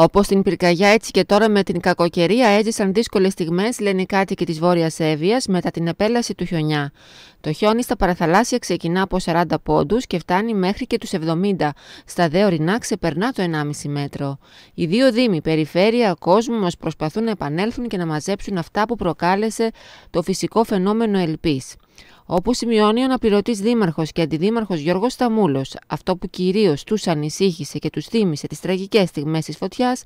Όπω στην πυρκαγιά, έτσι και τώρα με την κακοκαιρία έζησαν δύσκολες στιγμές λένε οι κάτοικοι της Βόρειας Εύβοιας μετά την επέλαση του χιονιά. Το χιόνι στα παραθαλάσσια ξεκινά από 40 πόντους και φτάνει μέχρι και τους 70. Στα δε ορεινά ξεπερνά το 1,5 μέτρο. Οι δύο δήμοι, περιφέρεια, κόσμο, μας προσπαθούν να επανέλθουν και να μαζέψουν αυτά που προκάλεσε το φυσικό φαινόμενο Ελπής. Όπω σημειώνει ο αναπληρωτής δήμαρχος και αντιδήμαρχος Γιώργος Σταμούλος, αυτό που κυρίως τους ανησύχησε και τους θύμισε τις τραγικές στιγμές της φωτιάς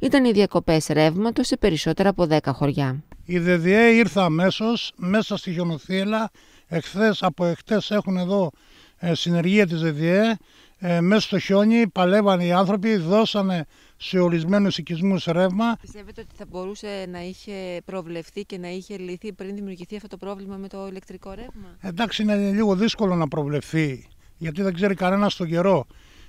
ήταν οι διακοπές ρεύματος σε περισσότερα από 10 χωριά. Η ΔΔΕ ήρθε αμέσως μέσα στη χιονοθύελα. Εχθές από εχθές έχουν εδώ ε, συνεργεία της ΔΔΕ ε, μέσα στο χιόνι παλεύαν οι άνθρωποι, δώσανε σε ορισμένους οικισμούς ρεύμα. Πιστεύετε ότι θα μπορούσε να είχε προβλεφθεί και να είχε λυθεί πριν δημιουργηθεί αυτό το πρόβλημα με το ηλεκτρικό ρεύμα. Εντάξει, είναι λίγο δύσκολο να προβλεφθεί, γιατί δεν ξέρει κανένας τον καιρό.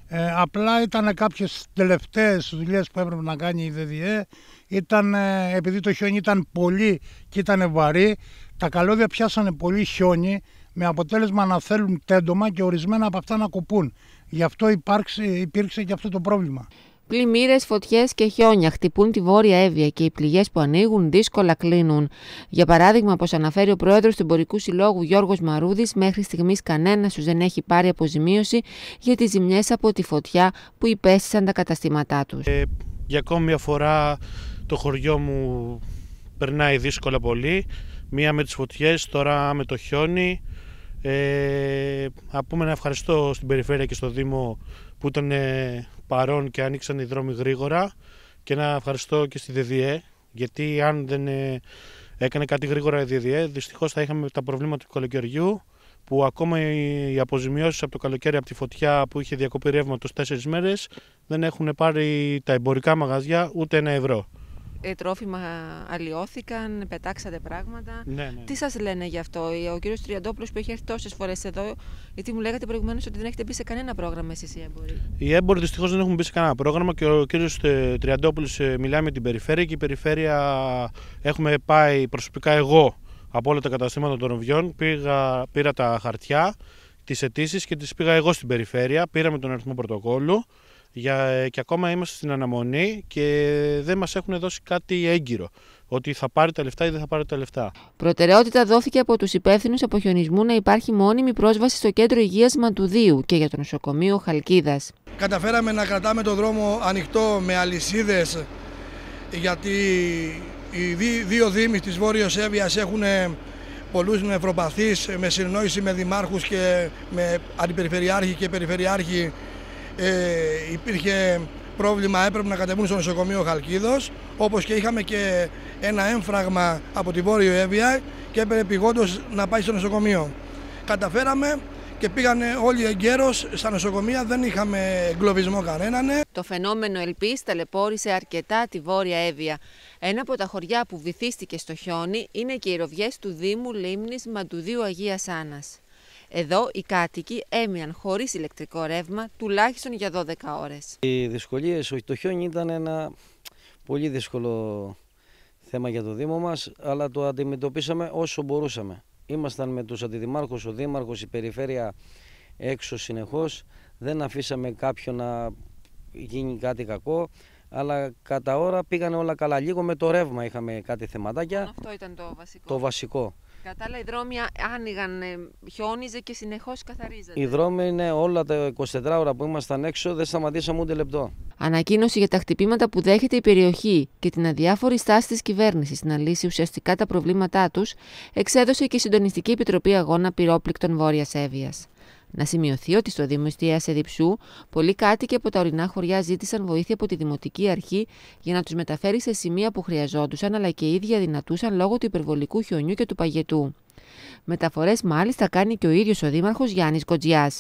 Ε, απλά ήταν κάποιες τελευταίες δουλειές που έπρεπε να κάνει η ΔΔΕ. Ήταν, ε, επειδή το χιόνι ήταν πολύ και ήταν βαρύ, τα καλώδια πιάσανε πολύ χιόνι με αποτέλεσμα να θέλουν τέντομα και ορισμένα από αυτά να κουπούν. Γι' αυτό υπάρξε, υπήρξε και αυτό το πρόβλημα. Πλημμύρες, φωτιές και χιόνια χτυπούν τη βόρεια Εύβοια και οι πληγές που ανοίγουν δύσκολα κλείνουν. Για παράδειγμα, όπως αναφέρει ο πρόεδρος του Εμπορικού Συλλόγου Γιώργος Μαρούδης, μέχρι στιγμής κανένας τους δεν έχει πάρει αποζημίωση για τις ζημιές από τη φωτιά που υπέστησαν τα καταστήματά τους. Ε, για ακόμη μια φορά το χωριό μου περνάει δύσκολα πολύ. Μία με τις φωτιές, τώρα με το χιόνι. Ε, να να ευχαριστώ στην Περιφέρεια και στο Δήμο που ήταν ε, παρόν και άνοιξαν οι δρόμοι γρήγορα και να ευχαριστώ και στη ΔΔΕ γιατί αν δεν ε, έκανε κάτι γρήγορα η ΔΔΕ δυστυχώς θα είχαμε τα προβλήματα του καλοκαιριού που ακόμα οι αποζημιώσεις από το καλοκαίρι από τη φωτιά που είχε διακοπή τους 4 μέρες δεν έχουν πάρει τα εμπορικά μαγαζιά ούτε ένα ευρώ. Ε, τρόφιμα αλλοιώθηκαν, πετάξατε πράγματα. Ναι, ναι. Τι σας λένε γι' αυτό, ε, ο κύριος Τριαντόπουλος που έχει έρθει τόσες φορές εδώ, γιατί μου λέγατε προηγουμένως ότι δεν έχετε μπει σε κανένα πρόγραμμα εσείς οι έμποροι. Οι έμποροι δυστυχώς δεν έχουν μπει σε κανένα πρόγραμμα και ο κύριος ε, Τριαντόπουλος μιλάει με την περιφέρεια και η περιφέρεια έχουμε πάει προσωπικά εγώ από όλα τα καταστήματα των Ροβιών, πήγα, πήρα τα χαρτιά, τις αιτήσεις και τις πήγα εγώ στην περιφέρεια, πήραμε τον αριθμό πρωτοκόλλου για, ε, και ακόμα είμαστε στην αναμονή και δεν μας έχουν δώσει κάτι έγκυρο ότι θα πάρει τα λεφτά ή δεν θα πάρει τα λεφτά. Προτεραιότητα δόθηκε από τους υπεύθυνους αποχιονισμού να υπάρχει μόνιμη πρόσβαση στο κέντρο υγείας Μαντουδίου και για το νοσοκομείο Χαλκίδας. Καταφέραμε να κρατάμε το δρόμο ανοιχτό με αλυσίδες, γιατί οι δύο δήμοι της Βόρειος Εύβοιας έχουν ε, πολλούς νευροπαθείς με συνεννόηση με δημάρχους και με αντιπεριφερειάρχη και περιφερειάρχη ε, υπήρχε πρόβλημα, έπρεπε να κατεβούν στο νοσοκομείο Χαλκίδος, όπως και είχαμε και ένα έμφραγμα από τη Βόρειο Εύβοια και έπρεπε πηγόντως να πάει στο νοσοκομείο. Καταφέραμε και πήγανε όλοι εγκαίρως στα νοσοκομεία, δεν είχαμε εγκλωβισμό κανέναν. Το φαινόμενο Ελπής ταλαιπώρησε αρκετά τη Βόρεια Εύβοια. Ένα από τα χωριά που βυθίστηκε στο χιόνι είναι και οι ροβιές του Δήμου Λίμνης Μαντουδίου Αγίας Άνα. Εδώ οι κάτοικοι έμειναν χωρίς ηλεκτρικό ρεύμα τουλάχιστον για 12 ώρες. Οι δυσκολίες το χιόνι ήταν ένα πολύ δύσκολο θέμα για το Δήμο μας, αλλά το αντιμετωπίσαμε όσο μπορούσαμε. Ήμασταν με τους αντιδημάρχους, ο Δήμαρχος η Περιφέρεια έξω συνεχώς. Δεν αφήσαμε κάποιον να γίνει κάτι κακό, αλλά κατά ώρα πήγαν όλα καλά. Λίγο με το ρεύμα είχαμε κάτι θεματάκια. Αυτό ήταν το βασικό. Το βασικό. Κατάλληλα οι δρόμοι άνοιγαν, ε, χιόνιζε και συνεχώς καθαρίζεται. Οι δρόμοι είναι όλα τα 24 ώρα που ήμασταν έξω, δεν σταματήσαμε ούτε λεπτό. Ανακοίνωση για τα χτυπήματα που δέχεται η περιοχή και την αδιάφορη στάση της κυβέρνησης να λύσει ουσιαστικά τα προβλήματά τους, εξέδωσε και η Συντονιστική Επιτροπή Αγώνα Πυρόπληκτων Βόρειας Εύβοιας. Να σημειωθεί ότι στο Δήμο Ιστία Εδιψού πολλοί κάτοικοι από τα ορεινά χωριά ζήτησαν βοήθεια από τη Δημοτική Αρχή για να τους μεταφέρει σε σημεία που χρειαζόντουσαν αλλά και οι ίδιοι αδυνατούσαν λόγω του υπερβολικού χιονιού και του παγετού. Μεταφορές μάλιστα κάνει και ο ίδιος ο Δήμαρχος Γιάννης Κοντζιά.